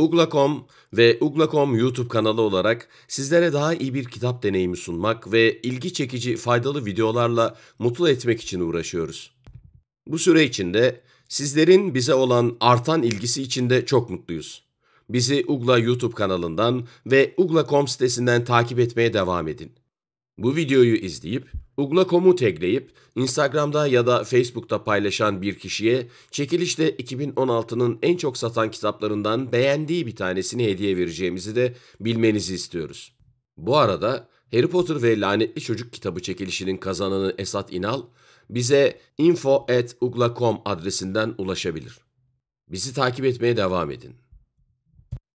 Ugla.com ve Ugla.com YouTube kanalı olarak sizlere daha iyi bir kitap deneyimi sunmak ve ilgi çekici faydalı videolarla mutlu etmek için uğraşıyoruz. Bu süre içinde sizlerin bize olan artan ilgisi için de çok mutluyuz. Bizi Ugla YouTube kanalından ve ugla.com sitesinden takip etmeye devam edin. Bu videoyu izleyip Ugla.com'u tagleyip Instagram'da ya da Facebook'ta paylaşan bir kişiye çekilişte 2016'nın en çok satan kitaplarından beğendiği bir tanesini hediye vereceğimizi de bilmenizi istiyoruz. Bu arada Harry Potter ve Lanetli Çocuk kitabı çekilişinin kazananı Esat İnal bize info.ugla.com adresinden ulaşabilir. Bizi takip etmeye devam edin.